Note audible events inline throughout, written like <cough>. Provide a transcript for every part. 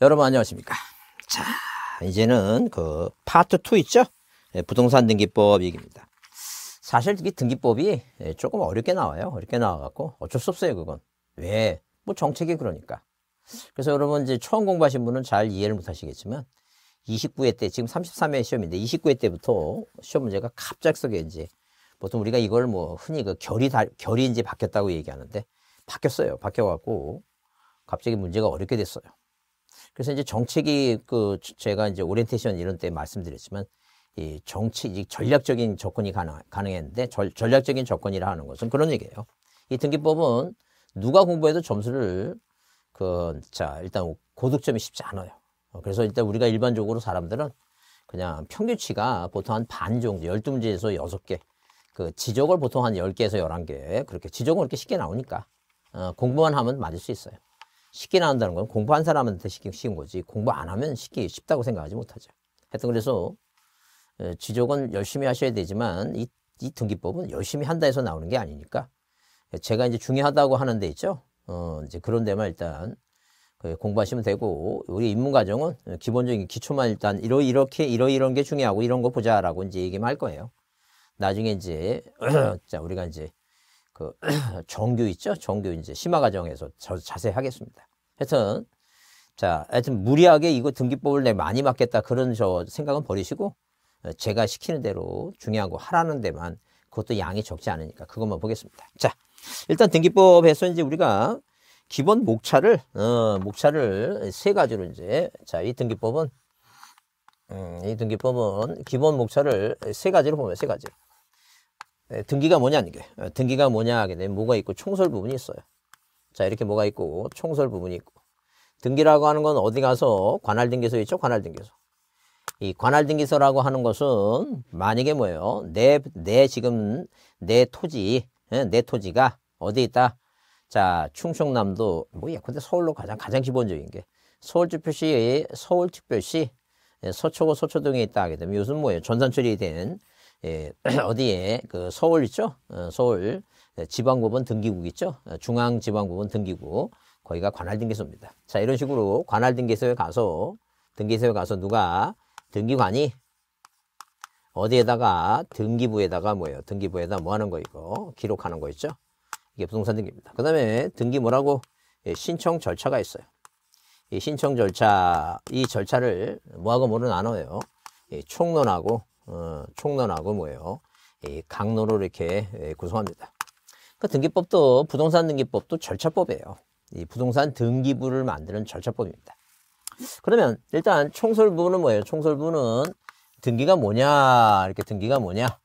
여러분 안녕하십니까 자 이제는 그 파트 2 있죠 예, 부동산 등기법 얘기입니다 사실 이 등기법이 예, 조금 어렵게 나와요 어렵게 나와갖고 어쩔 수 없어요 그건 왜 뭐 정책이 그러니까 그래서 여러분 이제 처음 공부하신 분은 잘 이해를 못 하시겠지만 29회 때 지금 33회 시험인데 29회 때부터 시험 문제가 갑작스게 이제 보통 우리가 이걸 뭐 흔히 그 결이 다, 결이 이제 바뀌었다고 얘기하는데 바뀌었어요 바뀌어갖고 갑자기 문제가 어렵게 됐어요 그래서 이제 정책이 그 제가 이제 오리엔테이션 이런 때 말씀드렸지만 이정책이 전략적인 접근이 가능, 가능했는데 절, 전략적인 접근이라 하는 것은 그런 얘기예요. 이 등기법은 누가 공부해도 점수를 그자 일단 고득점이 쉽지 않아요. 어, 그래서 일단 우리가 일반적으로 사람들은 그냥 평균치가 보통 한 반 정도 열두 문제에서 여섯 개그 지적을 보통 한 열개에서 열한 개 그렇게 지적은 그렇게 쉽게 나오니까 어, 공부만 하면 맞을 수 있어요. 쉽게 나온다는 건 공부한 사람한테 쉽기 쉬운 거지 공부 안 하면 쉽게 쉽다고 생각하지 못하죠. 하여튼 그래서 지적은 열심히 하셔야 되지만 이, 이 등기법은 열심히 한다 해서 나오는 게 아니니까 제가 이제 중요하다고 하는 데 있죠. 어, 이제 그런 데만 일단 그 공부하시면 되고 우리 입문 과정은 기본적인 기초만 일단 이러 이렇게 이러 이런 게 중요하고 이런 거 보자라고 이제 얘기만 할 거예요. 나중에 이제 <clears throat> 자 우리가 이제 그 정규 <clears throat> 있죠? 정규 이제 심화 과정에서 자세히 하겠습니다. 하여튼 자, 하여튼 무리하게 이거 등기법을 내 많이 맡겠다 그런 저 생각은 버리시고 어, 제가 시키는 대로 중요한 거 하라는 데만 그것도 양이 적지 않으니까 그것만 보겠습니다. 자, 일단 등기법에서 이제 우리가 기본 목차를 어, 목차를 세 가지로 이제 자, 이 등기법은 음, 이 등기법은 기본 목차를 세 가지로 보면 세 가지. 예, 등기가 뭐냐는 게 예, 등기가 뭐냐 하게 되면 뭐가 있고 총설 부분이 있어요. 자 이렇게 뭐가 있고 총설 부분이 있고 등기라고 하는 건 어디 가서 관할 등기소 있죠? 관할 등기소. 이 관할 등기소라고 하는 것은 만약에 뭐예요? 내내 지금 내 토지 예, 내 토지가 어디 있다? 자 충청남도 뭐예 근데 서울로 가장 가장 기본적인 게 서울특별시 서울특별시 서초구 서초동에 있다 하게 되면 요즘 뭐예요? 전산 처리된 예, <clears throat> 어디에 그 서울 있죠? 어, 서울 네, 지방법원 등기국 있죠? 어, 중앙지방법원 등기국 거기가 관할등기소입니다. 자 이런 식으로 관할등기소에 가서 등기소에 가서 누가 등기관이 어디에다가 등기부에다가 뭐예요? 등기부에다 뭐 하는 거 이거 기록하는 거 있죠? 이게 부동산 등기입니다. 그 다음에 등기 뭐라고 예, 신청 절차가 있어요. 이 신청 절차 이 절차를 뭐하고 뭐를 나눠요? 예, 총론하고 어, 총론하고 뭐예요? 이 강론으로 이렇게 예, 구성합니다. 그 등기법도 부동산 등기법도 절차법이에요. 이 부동산 등기부를 만드는 절차법입니다. 그러면 일단 총설부는 뭐예요? 총설부는 등기가 뭐냐? 이렇게 등기가 뭐냐?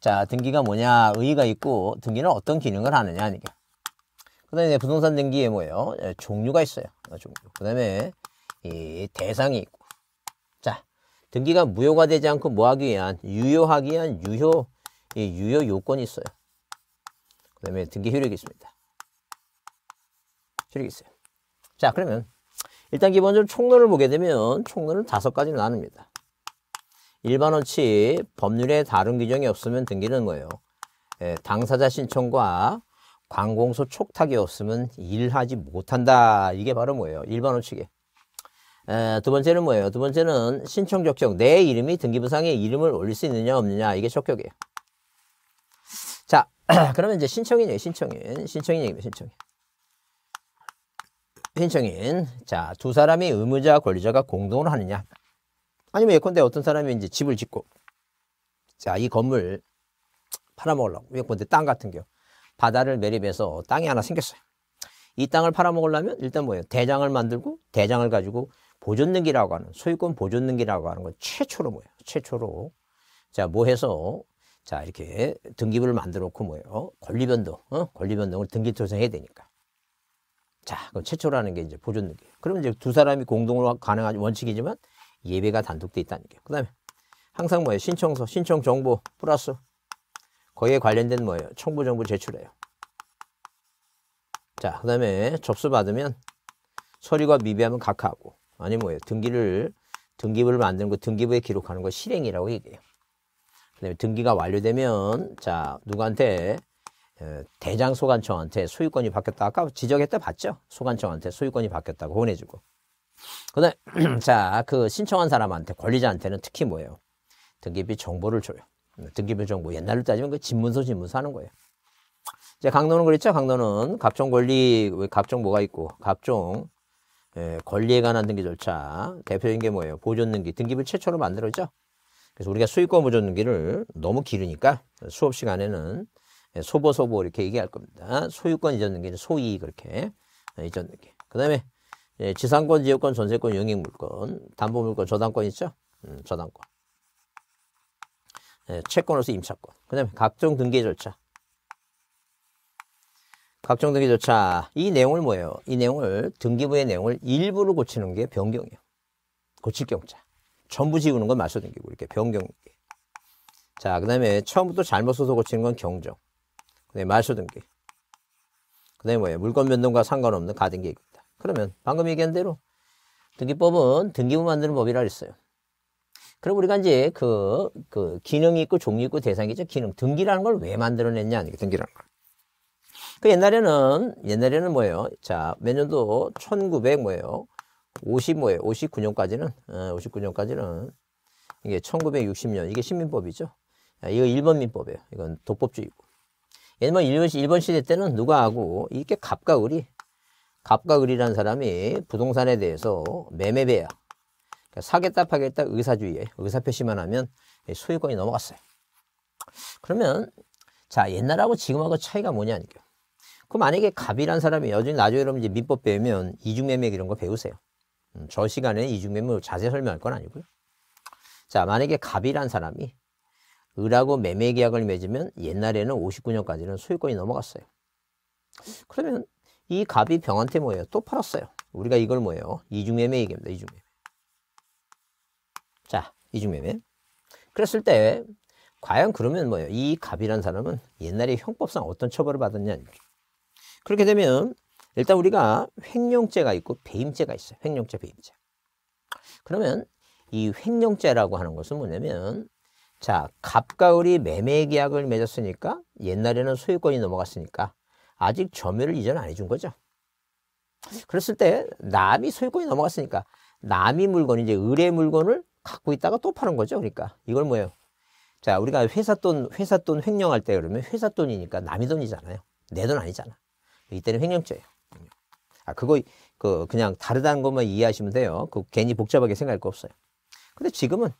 자, 등기가 뭐냐? 의의가 있고 등기는 어떤 기능을 하느냐? 하니까. 그다음에 부동산 등기에 뭐예요? 종류가 있어요. 종류. 그다음에 이 대상이 있고 등기가 무효가 되지 않고 뭐하기 위한 유효하기 위한 유효 이 유효 요건이 있어요. 그다음에 등기 효력이 있습니다. 효력이 있어요. 자 그러면 일단 기본적으로 총론을 보게 되면 총론은 다섯 가지로 나눕니다. 일반 원칙 법률에 다른 규정이 없으면 등기는 거예요. 예, 당사자 신청과 관공서 촉탁이 없으면 일하지 못한다. 이게 바로 뭐예요? 일반 원칙에. 이요 에, 두 번째는 뭐예요? 두 번째는 신청 적정 내 이름이 등기부상에 이름을 올릴 수 있느냐 없느냐 이게 적격이에요. 자 <clears throat> 그러면 이제 신청인이에요. 신청인 신청인 얘기입니다. 신청인 신청인 자두 사람이 의무자 권리자가 공동으로 하느냐 아니면 예컨대 어떤 사람이 이제 집을 짓고 자이 건물 팔아먹으려고 예컨대 땅 같은 경우 바다를 매립해서 땅이 하나 생겼어요. 이 땅을 팔아먹으려면 일단 뭐예요? 대장을 만들고 대장을 가지고 보존등기라고 하는 소유권 보존등기라고 하는 건 최초로 뭐예요? 최초로 자뭐 해서 자 이렇게 등기부를 만들어 놓고 뭐예요? 권리변동, 어? 권리변동을 등기 조성해야 되니까. 자 그럼 최초라는 게 이제 보존등기. 그럼 이제 두 사람이 공동으로 가능한 원칙이지만 예배가 단독돼 있다는 게. 그다음에 항상 뭐예요? 신청서, 신청 정보 플러스 거기에 관련된 뭐예요? 청구 정보 제출해요. 자, 그 다음에 접수받으면 서류가 미비하면 각하하고 아니 뭐예요. 등기를 등기부를 만드는 거 등기부에 기록하는 거 실행이라고 얘기해요. 그다음에 등기가 완료되면 자 누구한테 대장 소관청한테 소유권이 바뀌었다 아까 지적했다 봤죠? 소관청한테 소유권이 바뀌었다고 보내주고 그다음 <clears throat> 자그 신청한 사람한테 권리자한테는 특히 뭐예요? 등기비 정보를 줘요. 등기부 정보 옛날로 따지면 그 집문서 집문서 하는 거예요. 이제 강도는 그랬죠. 강도는 각종 권리, 각종 뭐가 있고, 각종 예, 권리에 관한 등기 절차 대표적인 게 뭐예요? 보존등기, 등기부 최초로 만들었죠. 그래서 우리가 수익권 보존등기를 너무 길으니까 수업 시간에는 예, 소보 소보 이렇게 얘기할 겁니다. 소유권 이전 등기는 소이 그렇게 예, 이전 등기. 그다음에 예, 지상권, 지역권, 전세권, 영익물권, 담보물권, 저당권 있죠? 음, 저당권. 채권으로서 임차권. 그다음에 각종 등기 절차. 각종등기 조차 이 내용을 뭐예요? 이 내용을 등기부의 내용을 일부로 고치는 게 변경이에요. 고칠 경자. 전부 지우는 건 말소 등기고 이렇게 변경. 자, 그다음에 처음부터 잘못 써서 고치는 건 경정. 그다음에 말소 등기. 그다음에 뭐예요? 물건 변동과 상관없는 가등기입니다. 그러면 방금 얘기한 대로 등기법은 등기부 만드는 법이라 했어요. 그럼 우리가 이제 그, 그 기능이 있고 종류 있고 대상이 죠 기능 등기라는 걸 왜 만들어냈냐? 등기라는 걸. 그 옛날에는 옛날에는 뭐예요? 자, 몇 년도 1900 뭐예요? 50 뭐예요? 59년까지는 어, 59년까지는 이게 1960년 이게 신민법이죠. 야, 이거 일본 민법이에요. 이건 독법주의고. 옛날 일본, 일본 시대 때는 누가 하고 이게 갑과을이 갑과을이라는 사람이 부동산에 대해서 매매배야. 그러니까 사겠다 파겠다 의사주의에 의사 표시만 하면 소유권이 넘어갔어요. 그러면 자 옛날하고 지금하고 차이가 뭐냐니까. 그럼 만약에 갑이란 사람이 여전히 나중에 여러분 이제 민법 배우면 이중매매 이런 거 배우세요. 음, 저 시간에 이중매매 자세히 설명할 건 아니고요. 자, 만약에 갑이란 사람이 을하고 매매 계약을 맺으면 옛날에는 59년까지는 소유권이 넘어갔어요. 그러면 이 갑이 병한테 뭐예요? 또 팔았어요. 우리가 이걸 뭐예요? 이중매매 얘기입니다. 이중매매. 자, 이중매매. 그랬을 때 과연 그러면 뭐예요? 이 갑이란 사람은 옛날에 형법상 어떤 처벌을 받았냐? 그렇게 되면 일단 우리가 횡령죄가 있고 배임죄가 있어요. 횡령죄, 배임죄. 그러면 이 횡령죄라고 하는 것은 뭐냐면 자, 갑과 을이 매매 계약을 맺었으니까 옛날에는 소유권이 넘어갔으니까 아직 점유를 이전 안 해준 거죠. 그랬을 때 남이 소유권이 넘어갔으니까 남이 물건 이제 을의 물건을 갖고 있다가 또 파는 거죠. 그러니까 이걸 뭐예요? 자, 우리가 회사 돈 회사 돈 횡령할 때 그러면 회사 돈이니까 남이 돈이잖아요. 내 돈 아니잖아. 이때는 횡령죄예요. 아 그거 그 그냥 다르다는 것만 이해하시면 돼요. 그 괜히 복잡하게 생각할 거 없어요. 근데 지금은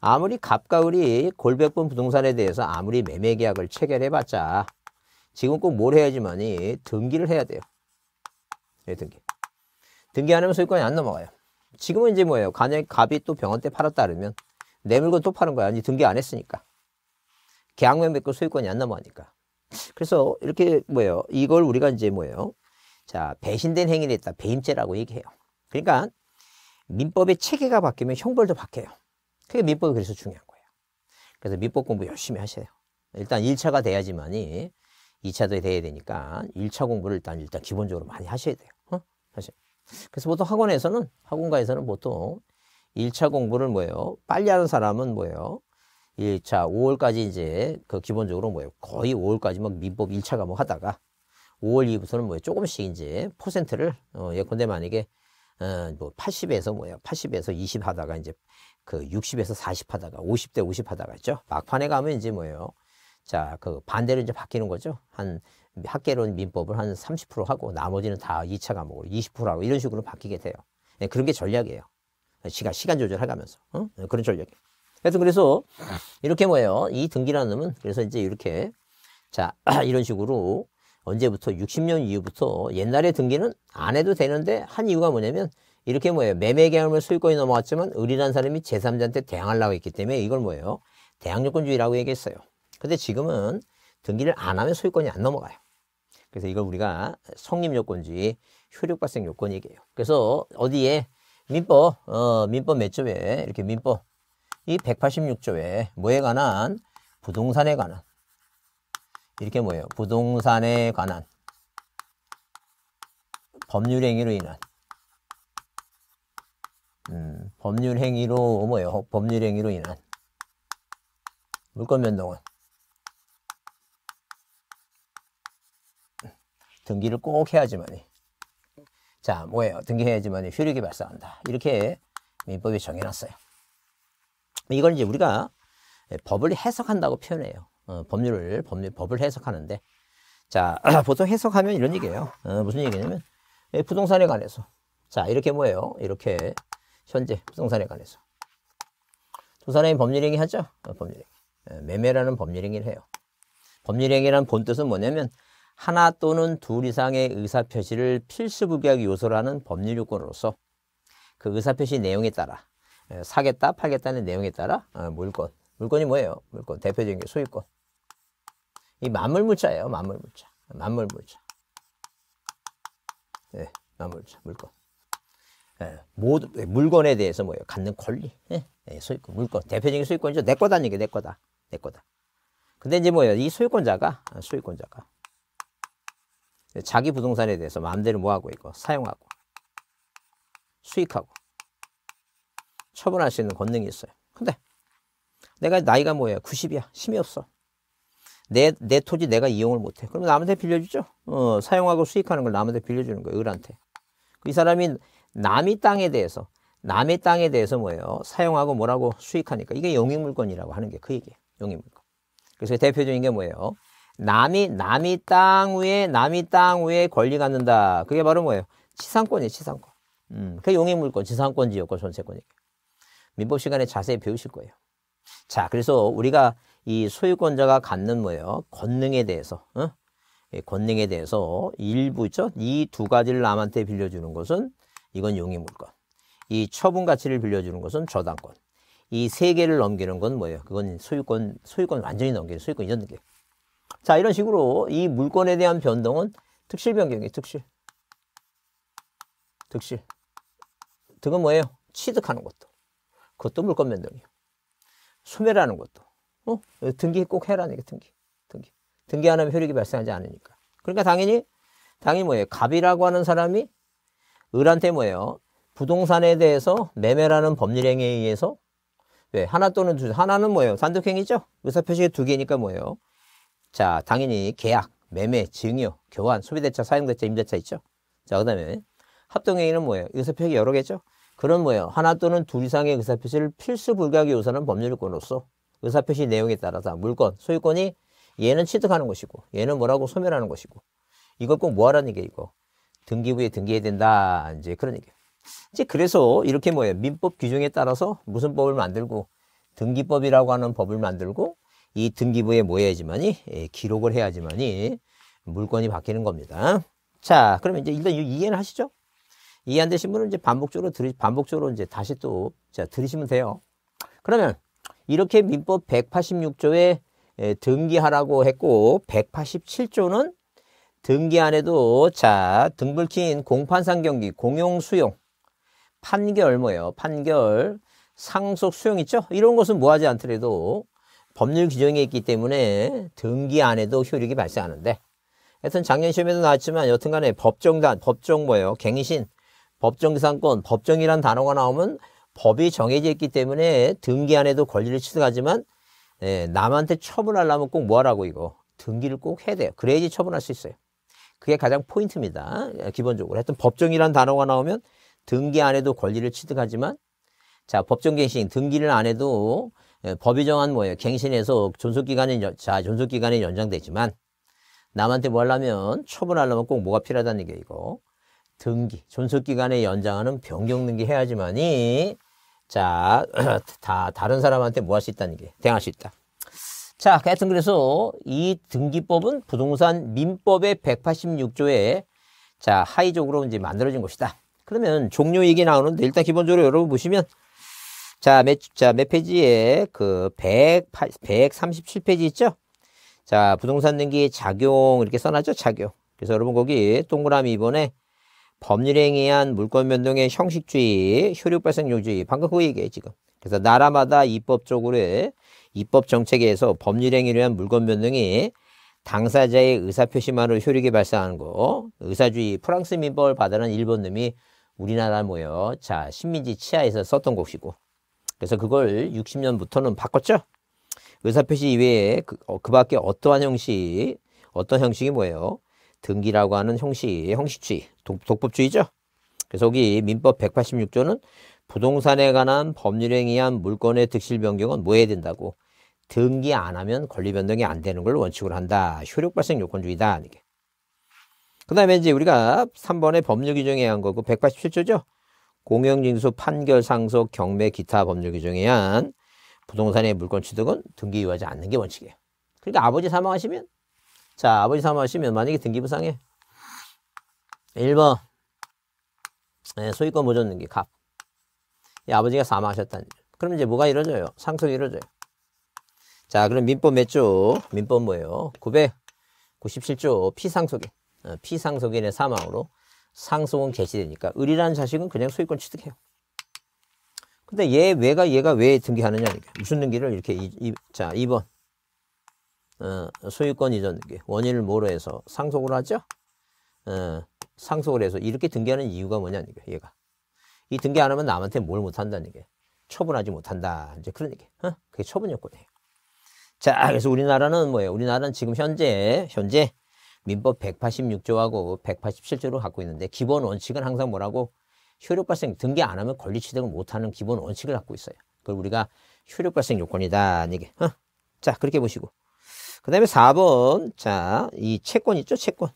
아무리 갑가을이 골백분 부동산에 대해서 아무리 매매 계약을 체결해봤자 지금 꼭 뭘 해야지만이 등기를 해야 돼요. 예, 등기. 등기 안 하면 소유권이 안 넘어가요. 지금은 이제 뭐예요? 간에 갑이 또 병원 때 팔았다 그러면 내 물건 또 파는 거야. 아니 등기 안 했으니까. 계약만 맺고 소유권이 안 넘어가니까. 그래서 이렇게 뭐예요? 이걸 우리가 이제 뭐예요? 자, 배신된 행위를 했다. 배임죄라고 얘기해요. 그러니까 민법의 체계가 바뀌면 형벌도 바뀌어요. 그게 민법이 그래서 중요한 거예요. 그래서 민법 공부 열심히 하세요. 일단 1차가 돼야지만이 2차도 돼야 되니까 1차 공부를 일단 일단 기본적으로 많이 하셔야 돼요. 어? 사실. 그래서 보통 학원에서는 학원가에서는 보통 1차 공부를 뭐예요? 빨리 하는 사람은 뭐예요? 이 예, 자, 5월까지 이제 그 기본적으로 뭐예요? 거의 5월까지 막 뭐 민법 1차 과목 하다가 5월 이후부터는 뭐 조금씩 이제 퍼센트를 어, 예컨대 만약에 어, 뭐 80에서 뭐예요? 80에서 20 하다가 이제 그 60에서 40 하다가 50대 50 하다가 있죠. 막판에 가면 이제 뭐예요? 자, 그 반대로 이제 바뀌는 거죠. 한 학계론 민법을 한 30% 하고 나머지는 다 2차 과목으로 20% 하고 이런 식으로 바뀌게 돼요. 예, 그런 게 전략이에요. 시간, 시간 조절해가면서. 어? 그런 전략이에요. 하여튼 그래서 이렇게 뭐예요. 이 등기라는 놈은 그래서 이제 이렇게 자 <clears throat> 이런 식으로 언제부터 60년 이후부터 옛날에 등기는 안 해도 되는데 한 이유가 뭐냐면 이렇게 뭐예요. 매매 계약을 소유권이 넘어왔지만 을이라는 사람이 제3자한테 대항하려고 했기 때문에 이걸 뭐예요. 대항요건주의라고 얘기했어요. 근데 지금은 등기를 안 하면 소유권이 안 넘어가요. 그래서 이걸 우리가 성립요건주의 효력발생 요건 이에요 그래서 어디에 민법 어 민법 몇점에 이렇게 민법 이 186조에 뭐에 관한 부동산에 관한 이렇게 뭐예요? 부동산에 관한 법률 행위로 인한 음, 법률 행위로 뭐예요? 법률 행위로 인한 물권 변동은 등기를 꼭 해야지만이 자 뭐예요? 등기해야지만이 효력이 발생한다. 이렇게 민법이 정해놨어요. 뭐 이걸 이제 우리가 예, 법을 해석한다고 표현해요. 어, 법률을 법률 법을 해석하는데 자 <clears throat> 보통 해석하면 이런 얘기예요. 어, 무슨 얘기냐면 예, 부동산에 관해서 자 이렇게 뭐예요? 이렇게 현재 부동산에 관해서 두 사람이 법률행위 하죠. 어, 법률행위 예, 매매라는 법률행위를 해요. 법률행위란 본뜻은 뭐냐면 하나 또는 둘 이상의 의사표시를 필수 부계약 요소로 하는 법률 요건으로서 그 의사표시 내용에 따라 예, 사겠다 팔겠다는 내용에 따라 어, 물건 물건이 뭐예요? 물건 대표적인 게 소유권 이 만물물자예요 만물물자 만물물자 네, 예, 만물자 물건 예, 모두 예, 물건에 대해서 뭐예요? 갖는 권리 예, 소유권 물건 대표적인 소유권이죠 내 거다는 게내 거다 내 거다 근데 이제 뭐예요? 이 소유권자가 아, 소유권자가 자기 부동산에 대해서 마음대로 뭐하고 이거 사용하고 수익하고 처분할 수 있는 권능이 있어요. 근데 내가 나이가 뭐예요? 90이야. 힘이 없어. 내, 내 토지 내가 이용을 못해. 그럼 남한테 빌려주죠. 어, 사용하고 수익하는 걸 남한테 빌려주는 거예요. 을한테. 그 이 사람이 남의 땅에 대해서, 남의 땅에 대해서 뭐예요? 사용하고 뭐라고 수익하니까. 이게 용익물권이라고 하는 게 그 얘기예요. 용익물권. 그래서 대표적인 게 뭐예요? 남이, 남이 땅 위에, 남이 땅 위에 권리 갖는다. 그게 바로 뭐예요? 지상권이에요지상권 음, 그게 용익물권, 지상권, 지역권, 전세권이에요. 민법 시간에 자세히 배우실 거예요. 자, 그래서 우리가 이 소유권자가 갖는 뭐예요? 권능에 대해서, 어? 예, 권능에 대해서 일부 있죠? 이 두 가지를 남한테 빌려주는 것은 이건 용의물권. 이 처분 가치를 빌려주는 것은 저당권. 이 세 개를 넘기는 건 뭐예요? 그건 소유권, 소유권 완전히 넘기는 소유권 이전 넘기. 자, 이런 식으로 이 물권에 대한 변동은 특실 변경이에요, 특실. 특실. 득은 뭐예요? 취득하는 것도. 그것도 물건 변동이요. 소매라는 것도. 어? 등기 꼭 해라니까, 등기. 등기. 등기 안 하면 효력이 발생하지 않으니까. 그러니까 당연히, 당연히 뭐예요? 갑이라고 하는 사람이 을한테 뭐예요? 부동산에 대해서 매매라는 법률행위에 의해서 왜? 네, 하나 또는 두, 하나는 뭐예요? 단독행위죠? 의사표시두 개니까 뭐예요? 자, 당연히 계약, 매매, 증여, 교환, 소비대차, 사용대차, 임대차 있죠? 자, 그 다음에 합동행위는 뭐예요? 의사표시 여러 개죠? 그런 모양 하나 또는 둘 이상의 의사표시를 필수 불가하게 요소하는 법률권으로서 의사표시 내용에 따라서 물건, 소유권이 얘는 취득하는 것이고 얘는 뭐라고 소멸하는 것이고 이걸 꼭 뭐하라는 게 이거 등기부에 등기해야 된다 이제 그런 얘기 이제 그래서 이렇게 뭐예요 민법 규정에 따라서 무슨 법을 만들고 등기법이라고 하는 법을 만들고 이 등기부에 뭐 해야지만이 예, 기록을 해야지만이 물건이 바뀌는 겁니다 자 그러면 이제 일단 이해는 하시죠 이해 안 되신 분은 이제 반복적으로 들으 반복적으로 이제 다시 또 자, 들으시면 돼요. 그러면 이렇게 민법 186조에 예, 등기하라고 했고 187조는 등기 안에도 자 등불킨 공판상 경기 공용 수용 판결 뭐예요 판결 상속 수용 있죠 이런 것은 뭐하지 않더라도 법률 규정에 있기 때문에 등기 안에도 효력이 발생하는데 하여튼 작년 시험에도 나왔지만 여튼간에 법정단 법정 뭐예요 갱신 법정기상권, 법정이란 단어가 나오면 법이 정해져 있기 때문에 등기 안에도 권리를 취득하지만 예, 남한테 처분하려면 꼭 뭐하라고 이거 등기를 꼭 해야 돼요. 그래야지 처분할 수 있어요. 그게 가장 포인트입니다. 예, 기본적으로 하여튼 법정이란 단어가 나오면 등기 안에도 권리를 취득하지만 자 법정갱신 등기를 안 해도 예, 법이 정한 뭐예요 갱신해서 존속기간은 자 존속기간이 연장되지만 남한테 뭐 하려면 처분하려면 꼭 뭐가 필요하다는 게 이거 등기, 존속기간에 연장하는 변경 등기 해야지만이 자, <clears throat> 다 다른 사람한테 뭐 할 수 있다는 게 대항할 수 있다. 자, 하여튼 그래서 이 등기법은 부동산 민법의 186조에 자, 하의적으로 이제 만들어진 것이다. 그러면 종료 얘기 나오는데 일단 기본적으로 여러분 보시면 자, 몇, 자, 몇 페이지에 그 108, 137페이지 있죠? 자, 부동산 등기 작용 이렇게 써놨죠? 작용. 그래서 여러분 거기 동그라미 이번에 법률에 행위 의한 물권 변동의 형식주의, 효력 발생용주의, 방금 그 얘기예요, 지금. 그래서 나라마다 입법적으로 입법 정책에서 법률 행위를 위한 물권 변동이 당사자의 의사표시만으로 효력이 발생하는 거. 의사주의 프랑스 민법을 받아낸 일본 놈이 우리나라 모여 자 식민지 치하에서 썼던 곡이고 그래서 그걸 60년부터는 바꿨죠. 의사표시 이외에 그, 어, 그 밖에 어떠한 형식, 어떤 형식이 뭐예요? 등기라고 하는 형식, 형식주의, 독법주의죠. 그래서 여기 민법 186조는 부동산에 관한 법률 행위한 물건의 득실 변경은 뭐 해야 된다고? 등기 안 하면 권리 변동이 안 되는 걸 원칙으로 한다. 효력 발생 요건주의다. 그 다음에 이제 우리가 3번의 법률 규정에 의한 거고 187조죠. 공영징수 판결 상속 경매 기타 법률 규정에 의한 부동산의 물권 취득은 등기 유하지 않는 게 원칙이에요. 그러니까 아버지 사망하시면 자, 아버지 사망하시면 만약에 등기부상에 1번 네, 예, 소유권 보존 등기 갑 예, 아버지가 사망하셨다는 점. 그럼 이제 뭐가 이루어져요? 상속이 이루어져요. 자, 그럼 민법 몇 조? 민법 뭐예요? 997조 피상속인. 어, 피상속인의 사망으로 상속은 개시되니까 을이라는 자식은 그냥 소유권 취득해요. 근데 얘 왜가 얘가 왜 등기하느냐? 무슨 등기를 이렇게 이, 이, 자 2번 어, 소유권 이전 원인을 뭐로 해서 상속을 하죠. 어, 상속을 해서 이렇게 등기하는 이유가 뭐냐는 게 얘가 이 등기 안 하면 남한테 뭘 못한다는 게 처분하지 못한다 이제 그런 얘기. 어? 그게 처분 요건이에요. 자 그래서 우리나라는 뭐예요? 우리나라는 지금 현재 현재 민법 186조하고 187조를 갖고 있는데 기본 원칙은 항상 뭐라고 효력 발생 등기 안 하면 권리 취득을 못하는 기본 원칙을 갖고 있어요. 그걸 우리가 효력 발생 요건이다 이게. 어? 자 그렇게 보시고 그 다음에 4번. 자, 이 채권 있죠? 채권.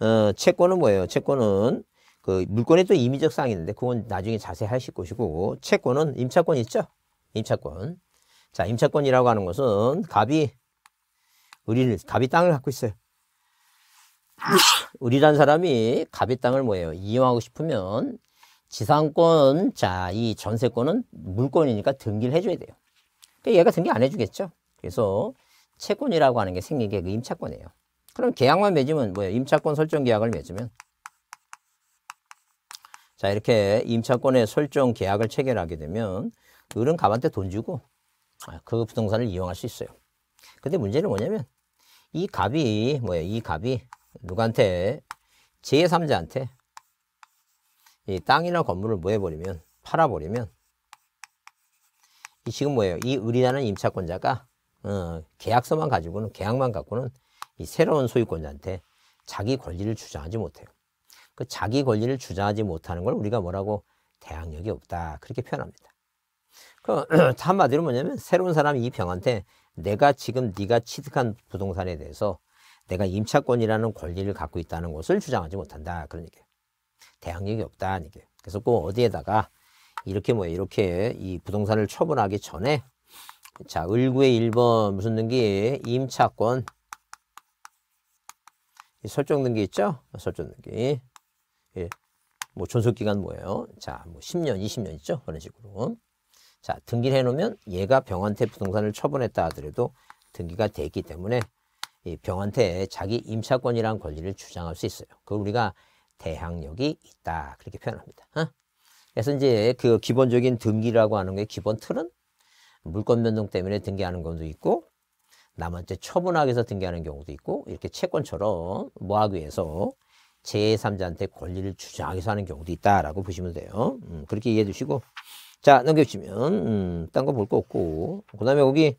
어, 채권은 뭐예요? 채권은 그 물건에 또 임의적 사항이 있는데 그건 나중에 자세히 하실 것이고 채권은 임차권 있죠? 임차권. 자, 임차권이라고 하는 것은 갑이 을인 갑이 땅을 갖고 있어요. 우리란 사람이 갑이 땅을 뭐예요? 이용하고 싶으면 지상권, 자, 이 전세권은 물권이니까 등기를 해줘야 돼요. 그러니까 얘가 등기 안 해주겠죠. 그래서 채권이라고 하는 게 생긴 게그 임차권이에요. 그럼 계약만 맺으면 뭐예요? 임차권 설정 계약을 맺으면 자 이렇게 임차권의 설정 계약을 체결하게 되면 을은 갑한테 돈 주고 아, 그 부동산을 이용할 수 있어요. 근데 문제는 뭐냐면 이 갑이 뭐예요? 이 갑이 누구한테 제3자한테 이 땅이나 건물을 뭐 해버리면 팔아버리면 이 지금 뭐예요? 이 을이라는 임차권자가 어, 계약서만 가지고는 계약만 갖고는 이 새로운 소유권자한테 자기 권리를 주장하지 못해요. 그 자기 권리를 주장하지 못하는 걸 우리가 뭐라고 대항력이 없다 그렇게 표현합니다. 그 <clears throat> 한마디로 뭐냐면 새로운 사람이 이 병한테 내가 지금 네가 취득한 부동산에 대해서 내가 임차권이라는 권리를 갖고 있다는 것을 주장하지 못한다 그런 얘기예요. 대항력이 없다 얘기 그래서 꼭 어디에다가 이렇게 뭐 이렇게 이 부동산을 처분하기 전에 자, 을구의 1번 무슨 등기? 임차권. 설정 등기 있죠? 어, 설정 등기. 예. 뭐 존속기간 뭐예요? 자, 뭐 10년, 20년 있죠? 그런 식으로. 자, 등기를 해놓으면 얘가 병한테 부동산을 처분했다 하더라도 등기가 돼기 때문에 이 병한테 자기 임차권이란 권리를 주장할 수 있어요. 그걸 우리가 대항력이 있다. 그렇게 표현합니다. 어? 그래서 이제 그 기본적인 등기라고 하는 게 기본 틀은 물권 변동 때문에 등기하는 경우도 있고 남한테 처분하기 위해서 등기하는 경우도 있고 이렇게 채권처럼 뭐하기 위해서 제3자한테 권리를 주장하기 위해서 하는 경우도 있다라고 보시면 돼요. 음, 그렇게 이해해 주시고 자 넘겨주시면 음, 딴거 볼 거 없고 그 다음에 여기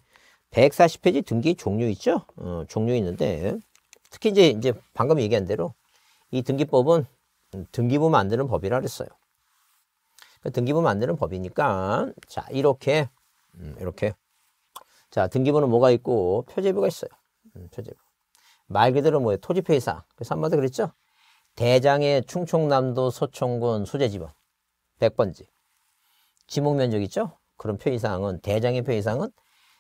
140페이지 등기 종류 있죠? 어, 종류 있는데 특히 이제 이제 방금 얘기한 대로 이 등기법은 등기부 만드는 법이라 그랬어요. 그 등기부 만드는 법이니까 자 이렇게 음, 이렇게. 자, 등기부는 뭐가 있고 표제부가 있어요. 음, 표제부. 말 그대로 뭐예요? 토지표이상 그래서 한마디 그랬죠? 대장의 충청남도 서청군 수재지번 100번지. 지목면적 있죠? 그런 표이상은 대장의 표이상은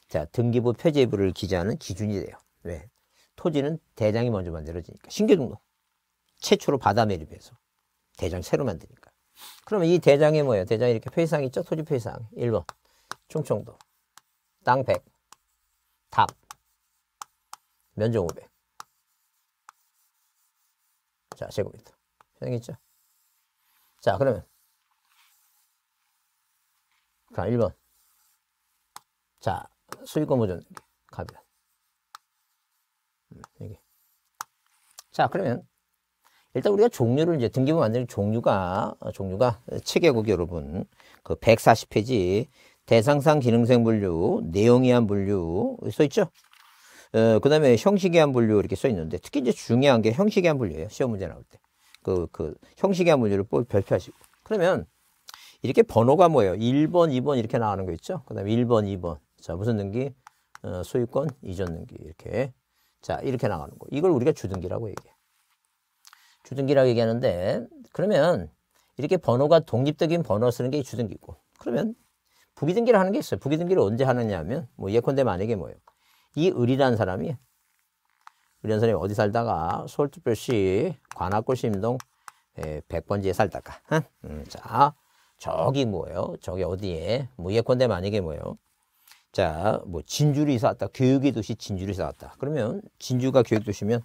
자 등기부 표제부를 기재하는 기준이 돼요. 왜? 토지는 대장이 먼저 만들어지니까 신규등록 최초로 바다 매립해서 대장 새로 만드니까. 그러면 이 대장이 뭐예요? 대장이 이렇게 표이상 있죠? 토지 표이상 1번 충청도 땅 100, 탑, 면적 500. 자, 제곱미터. 생겼죠? 자, 그러면. 자, 1번. 자, 수익권 전갑이변 여기. 음, 자, 그러면 일단 우리가 종류를 이제 등기부 만드는 종류가 종류가 어, 체계국 여러분 그 140페이지 대상상 기능생 분류, 내용이한 분류 써 있죠. 어, 그 다음에 형식이한 분류 이렇게 써 있는데 특히 이제 중요한 게 형식이한 분류예요. 시험 문제 나올 때. 그, 그 형식이한 분류를 별표하시고. 그러면 이렇게 번호가 뭐예요? 1번, 2번 이렇게 나오는 거 있죠? 그 다음에 1번, 2번. 자, 무슨 등기? 어, 소유권, 이전 등기. 이렇게. 자, 이렇게 나가는 거. 이걸 우리가 주등기라고 얘기해. 주등기라고 얘기하는데, 그러면 이렇게 번호가 독립적인 번호 쓰는 게 주등기고, 그러면 부기등기를 하는 게 있어요. 부기등기를 언제 하느냐 하면 뭐 예컨대 만약에 뭐예요. 이 을이라는 사람이 을이라는 사람이 어디 살다가 서울특별시 관악구시 임동 예, 백번지에 살다가 음, 자 저기 뭐예요. 저기 어디에 뭐 예컨대 만약에 뭐예요. 자, 뭐 진주를 이사 왔다. 교육의 도시 진주를 이사 왔다. 그러면 진주가 교육 도시면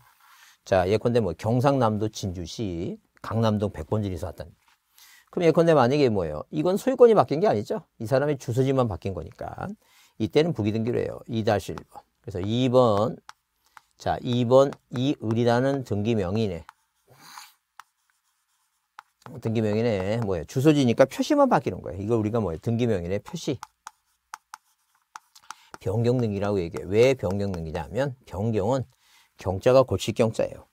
자, 예컨대 뭐 경상남도 진주시 강남동 백번지를 이사 왔다. 그럼 예컨대 만약에 뭐예요? 이건 소유권이 바뀐 게 아니죠. 이 사람의 주소지만 바뀐 거니까. 이때는 부기등기로 해요. 2-1번. 그래서 2번. 자, 2번 이을이라는 등기명이네. 등기명이네 뭐예요? 주소지니까 표시만 바뀌는 거예요. 이걸 우리가 뭐예요? 등기명이네 표시. 변경등기라고 얘기해요. 왜 변경등기냐면 하 변경은 경자가 골칫경자예요.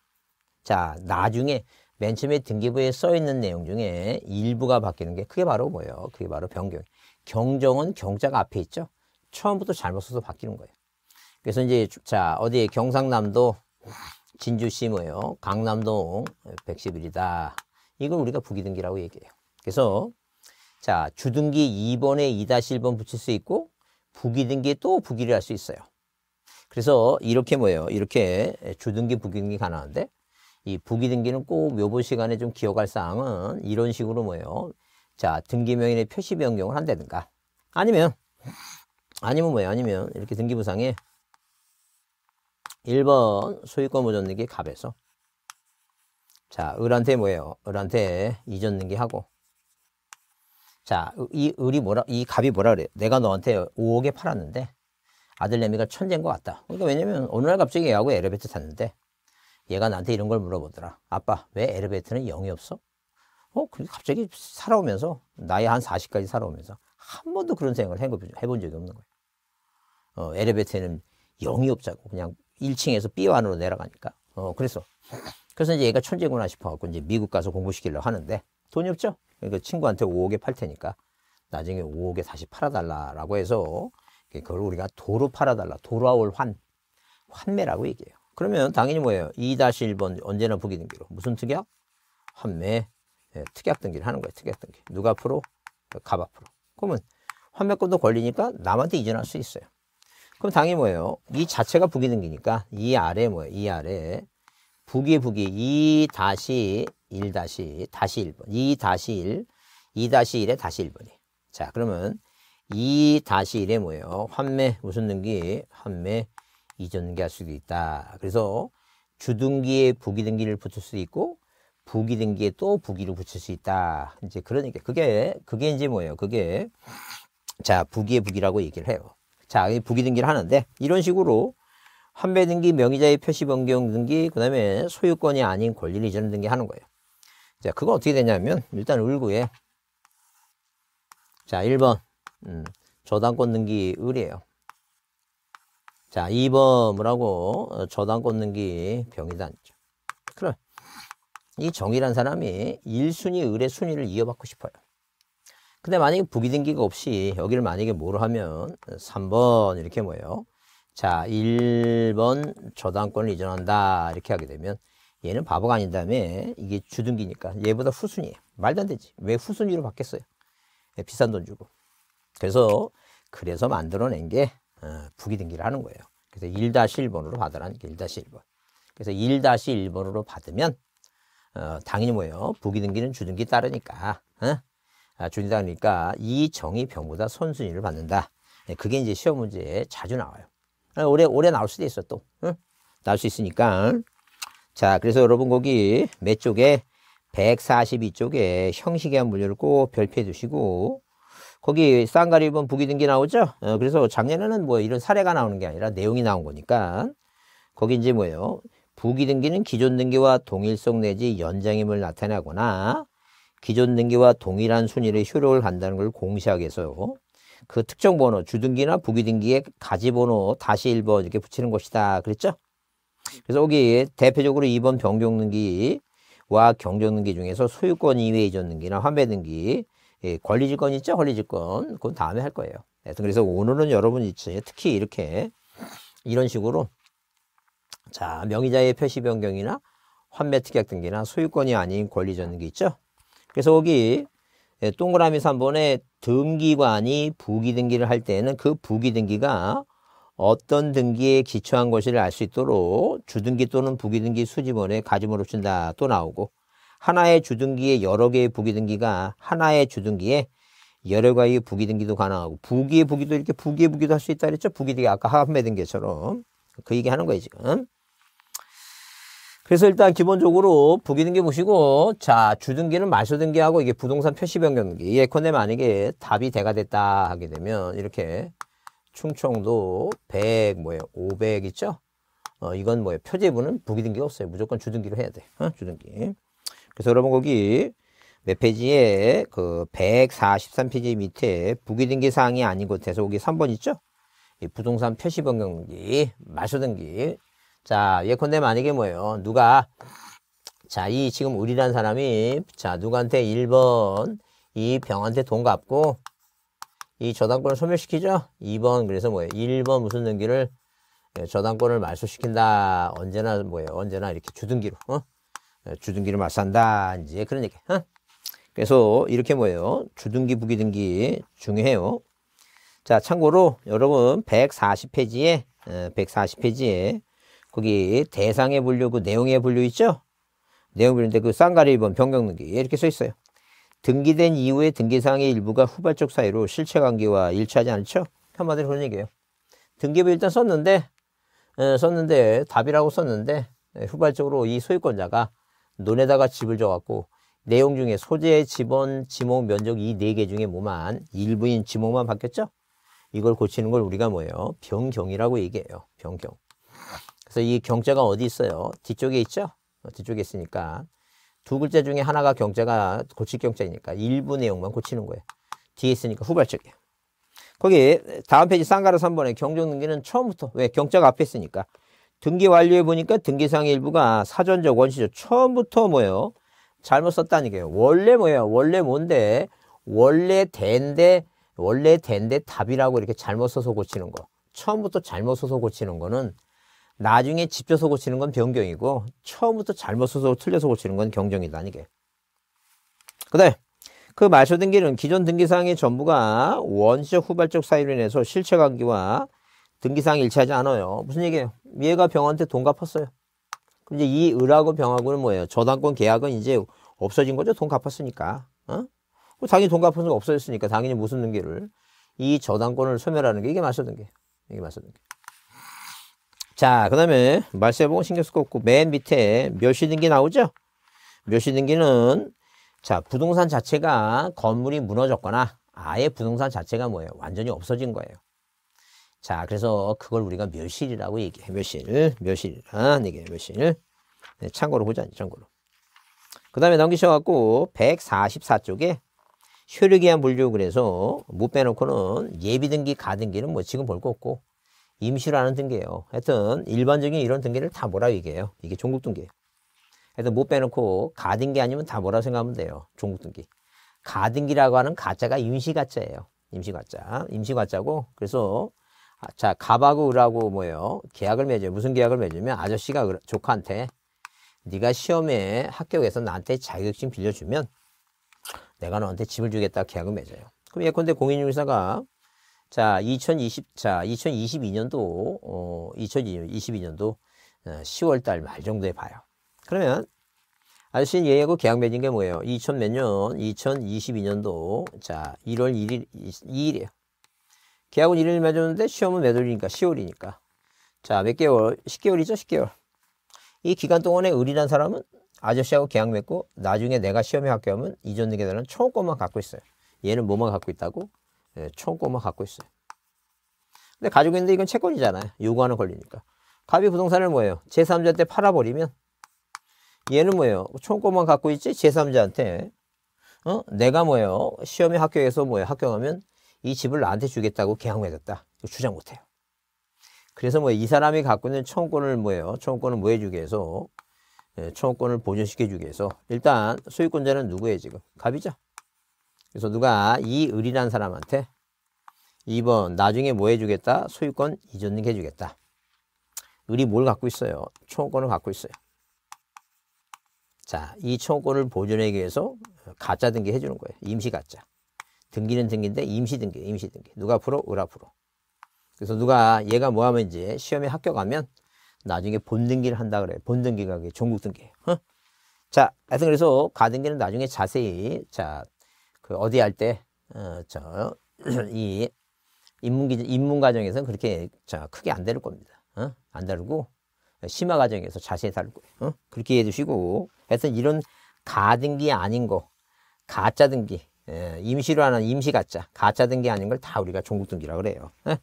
자, 나중에 맨 처음에 등기부에 써 있는 내용 중에 일부가 바뀌는 게 그게 바로 뭐예요? 그게 바로 변경. 경정은 경자가 앞에 있죠. 처음부터 잘못 써서 바뀌는 거예요. 그래서 이제 자 어디 에 경상남도 진주시 뭐예요? 강남동 111이다. 이걸 우리가 부기등기라고 얘기해요. 그래서 자 주등기 2번에 2-1번 붙일 수 있고 부기등기에 또 부기를 할 수 있어요. 그래서 이렇게 뭐예요? 이렇게 주등기 부기등기 가능한데 이 부기 등기는 꼭 묘보 시간에 좀 기억할 사항은 이런 식으로 뭐예요. 자, 등기명인의 표시 변경을 한다든가 아니면 아니면 뭐예요? 아니면 이렇게 등기부상에 1번 소유권 보존 등기 갑에서 자, 을한테 뭐예요? 을한테 이전 등기하고 자, 이 을이 뭐라 이 갑이 뭐라 그래요? 내가 너한테 5억에 팔았는데 아들내미가 천재인 것 같다. 그러니까 왜냐면 어느 날 갑자기 얘하고 에리베이터 탔는데 얘가 나한테 이런 걸 물어보더라. 아빠, 왜 엘리베이터는 0이 없어? 어, 갑자기 살아오면서, 나이 한 40까지 살아오면서, 한 번도 그런 생각을 해본 적이 없는 거예요. 어, 엘리베이터는 에 0이 없자고, 그냥 1층에서 B 1으로 내려가니까. 어, 그래서. <clears throat> 그래서 이제 얘가 천재구나 싶어갖고, 이제 미국 가서 공부시키려고 하는데, 돈이 없죠? 그러니까 친구한테 5억에 팔 테니까, 나중에 5억에 다시 팔아달라라고 해서, 그걸 우리가 도로 팔아달라, 돌아올 환, 환매라고 얘기해요. 그러면 당연히 뭐예요? 2-1번 언제나 부기 등기로. 무슨 특약? 환매. 예, 특약 등기를 하는 거예요. 특약 등기. 누가 앞으로? 갑 앞으로. 그러면 환매권도 걸리니까 남한테 이전할 수 있어요. 그럼 당연히 뭐예요? 이 자체가 부기 등기니까 이 아래 뭐예요? 이 아래 부기 부기 2 다시 1 다시 다시 1번 2 다시 1 2 다시 1에 다시 1번이 자 그러면 2 다시 1에 뭐예요? 환매 무슨 등기? 환매 이전계할 수도 있다. 그래서 주등기에 부기등기를 붙일 수도 있고 부기등기에 또 부기를 붙일 수 있다. 이제 그러니까 그게 그게 이제 뭐예요? 그게 자 부기의 부기라고 얘기를 해요. 자 부기등기를 하는데 이런 식으로 환매등기 명의자의 표시 변경 등기, 그 다음에 소유권이 아닌 권리 이전 등기 하는 거예요. 자, 그건 어떻게 되냐면, 일단 을구에, 자, 1번, 음, 저당권 등기 을이에요. 자, 2번 뭐라고 어, 저당 꽂는 게 병이다. 그럼 이 정이란 사람이 1순위 을의 순위를 이어받고 싶어요. 근데 만약에 부기 등기가 없이 여기를 만약에 뭐로 하면 3번 이렇게 뭐예요? 자, 1번 저당권을 이전한다 이렇게 하게 되면 얘는 바보가 아닌 다음에 이게 주등기니까 얘보다 후순위에요. 말도 안 되지. 왜 후순위로 바뀌었어요? 비싼 돈 주고. 그래서 그래서 만들어낸 게 부기 어, 등기를 하는 거예요. 그래서 1-1번으로 받으라는 1-1번. 그래서 1-1번으로 받으면 어, 당연히 뭐예요. 부기 등기는 주등기 따르니까. 어? 아, 주등기 따르니까 이 정의 병보다 선순위를 받는다. 네, 그게 이제 시험 문제에 자주 나와요. 아, 올해 올해 나올 수도 있어 또. 응? 나올 수 있으니까. 자, 그래서 여러분 거기 몇 쪽에 142쪽에 형식의 한 분류를 꼭 별표해 두시고 거기 쌍가리 입번 부기 등기 나오죠? 어, 그래서 작년에는 뭐 이런 사례가 나오는 게 아니라 내용이 나온 거니까 거기 이제 뭐예요? 부기 등기는 기존 등기와 동일성 내지 연장임을 나타내거나 기존 등기와 동일한 순위를 효력을 한다는 걸공시하게해서요그 특정 번호, 주등기나 부기등기에 가지 번호 다시 1번 이렇게 붙이는 것이다. 그랬죠? 그래서 여기 대표적으로 2번 변경등기와 경정등기 중에서 소유권 이외 이전등기나 환매등기 예, 권리지권 있죠? 권리지권. 그건 다음에 할 거예요. 하여튼 그래서 오늘은 여러분이 특히 이렇게 이런 식으로 자 명의자의 표시 변경이나 환매 특약 등기나 소유권이 아닌 권리 전기 있죠. 그래서 거기 예, 동그라미 3번에 등기관이 부기 등기를 할 때에는 그 부기 등기가 어떤 등기에 기초한 것을 알수 있도록 주등기 또는 부기 등기 수집원에 가짐을 붙인다 또 나오고 하나의 주등기에 여러 개의 부기등기가 하나의 주등기에 여러 가지 부기등기도 가능하고 부기의 부기도 이렇게 부기의 부기도 할 수 있다 그랬죠. 부기등기 아까 하 합매등기처럼 그 얘기하는 거예요 지금. 그래서 일단 기본적으로 부기등기 보시고 자 주등기는 마수등기하고 이게 부동산 표시변경등기 예컨대 만약에 답이 대가 됐다 하게 되면 이렇게 충청도 100 뭐예요 500 있죠? 어 이건 뭐예요 표제부는 부기등기가 없어요 무조건 주등기로 해야 돼 어? 주등기 그래서 여러분 거기 몇 페이지에 그 143페이지 밑에 부기등기 사항이 아닌 곳에서 거기 3번 있죠? 이 부동산 표시 변경기 말소 등기. 자, 예컨대 만약에 뭐예요? 누가 자, 이 지금 우리란 사람이 자, 누구한테 1번 이 병한테 돈 갚고 이 저당권을 소멸시키죠? 2번 그래서 뭐예요? 1번 무슨 등기를 예, 저당권을 말소시킨다. 언제나 뭐예요? 언제나 이렇게 주등기로. 어? 어, 주둥기를 맞선다 이제 그런 얘기. 어? 그래서 이렇게 뭐예요? 주둥기 부기등기 중요해요. 자, 참고로 여러분 140페이지에 140페이지에 어, 거기 대상의 분류 그 내용의 분류 있죠? 내용 분류인데 그 쌍가리 1번 변경등기 이렇게 써 있어요. 등기된 이후에 등기사항의 일부가 후발적 사유로 실체 관계와 일치하지 않죠? 한마디로 그런 얘기예요. 등기부 일단 썼는데 어, 썼는데 답이라고 썼는데 네, 후발적으로 이 소유권자가 논에다가 집을 줘갖고 내용 중에 소재의 지번, 지목, 면적 이 네 개 중에 뭐만 일부인 지목만 바뀌었죠? 이걸 고치는 걸 우리가 뭐예요? 변경이라고 얘기해요. 변경. 그래서 이 경자가 어디 있어요? 뒤쪽에 있죠? 어, 뒤쪽에 있으니까 두 글자 중에 하나가 경자가 고칠 경자이니까 일부 내용만 고치는 거예요. 뒤에 있으니까 후발적이에요. 거기 다음 페이지 쌍가라 3번에 경정 능기는 처음부터 왜 경자가 앞에 있으니까 등기 완료해 보니까 등기상 일부가 사전적 원시죠. 처음부터 뭐예요? 잘못 썼다는 게 원래 뭐예요? 원래 뭔데? 원래 된데 원래 된데 답이라고 이렇게 잘못 써서 고치는 거. 처음부터 잘못 써서 고치는 거는 나중에 집져서 고치는 건 변경이고 처음부터 잘못 써서 틀려서 고치는 건 경정이다 이게. 그다음 그 마초 등기는 기존 등기사항의 전부가 원시적 후발적 사유로 인해서 실체 관계와 등기사항 일치하지 않아요. 무슨 얘기예요? 얘가 병한테 돈 갚았어요. 그럼 이제 이 을하고 병하고는 뭐예요? 저당권 계약은 이제 없어진 거죠. 돈 갚았으니까. 어? 당연히 돈 갚은 거 없어졌으니까 당연히 무슨 등기를 이 저당권을 소멸하는 게 이게 맞소등기 이게 말소등기. 자, 그다음에 말세보고 신경 쓸 거 없고 맨 밑에 묘시 등기 나오죠? 묘시 등기는 자, 부동산 자체가 건물이 무너졌거나 아예 부동산 자체가 뭐예요? 완전히 없어진 거예요. 자, 그래서 그걸 우리가 멸실이라고 얘기해. 멸실. 멸실이란 아, 얘기 멸실. 네, 참고로 보자. 참고로. 그 다음에 넘기셔갖고 144쪽에 효력이한 분류 그래서 못 빼놓고는 예비등기 가등기는 뭐 지금 볼 거 없고 임시라는 등기예요. 하여튼 일반적인 이런 등기를 다 뭐라 고 얘기해요. 이게 종국 등기예요. 하여튼 못 빼놓고 가등기 아니면 다 뭐라 고 생각하면 돼요. 종국 등기. 가등기라고 하는 가짜가 임시 가짜예요. 임시 가짜. 임시 가짜고 그래서 아, 자, 갑하고 을하고 뭐예요? 계약을 맺어요. 무슨 계약을 맺으면 아저씨가 조카한테 네가 시험에 합격해서 나한테 자격증 빌려주면 내가 너한테 집을 주겠다 계약을 맺어요. 그럼 예컨대 공인중개사가 자, 2020, 자, 2022년도, 어, 2022년도 10월 어, 달말 정도에 봐요. 그러면 아저씨는 얘하고 계약 맺은 게 뭐예요? 2000 몇 년? 2022년도 자, 1월 1일, 2일이에요. 계약은 1일 맺었는데 시험은 몇 월이니까 10월이니까. 자, 몇 개월? 10개월이죠, 10개월. 이 기간 동안에 을이란 사람은 아저씨하고 계약 맺고 나중에 내가 시험에 합격하면 이전등에 자는총권만 갖고 있어요. 얘는 뭐만 갖고 있다고? 네, 예, 청권만 갖고 있어요. 근데 가지고 있는데 이건 채권이잖아요. 요구하는 권리니까. 갑이 부동산을 뭐예요? 제3자한테 팔아버리면 얘는 뭐예요? 총권만 갖고 있지 제3자한테 어? 내가 뭐예요? 시험에 합격해서 뭐예요? 합격하면 이 집을 나한테 주겠다고 계약맺었다. 주장 못해요. 그래서 뭐 이 사람이 갖고 있는 청권을 뭐예요? 청권을 뭐 해주기 위해서 예, 청권을 보존시켜주기 위해서 일단 소유권자는 누구예요 지금? 갑이죠. 그래서 누가 이을이란 사람한테 2번 나중에 뭐 해주겠다? 소유권 이전 해주겠다. 을이 뭘 갖고 있어요? 청권을 갖고 있어요. 자, 이 청권을 보존하기 위해서 가짜 등기 해주는 거예요. 임시 가짜. 등기는 등기인데 임시 등기, 임시 등기. 누가 프로, 을라 프로. 그래서 누가 얘가 뭐 하면 이제 시험에 합격하면 나중에 본등기를 한다 그래. 본등기가 그게 전국등기예요. 어? 자, 하여튼 그래서 가등기는 나중에 자세히 자, 그 어디 할 때 어, 저이인문기인문 <clears throat> 과정에서는 그렇게 자, 크게 안 다룰 겁니다. 어? 안 다루고 심화 과정에서 자세히 다룰 거예요. 어? 그렇게 해 주시고 하여튼 이런 가등기 아닌 거 가짜 등기 예, 임시로 하는 임시 가짜, 가짜 등기 아닌 걸 다 우리가 종국 등기라 그래요. 예.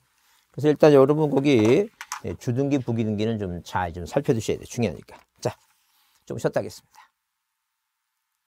그래서 일단 여러분 거기 예, 주등기, 부기등기는 좀 잘 좀 살펴두셔야 돼 중요하니까. 자, 좀 쉬었다 하겠습니다.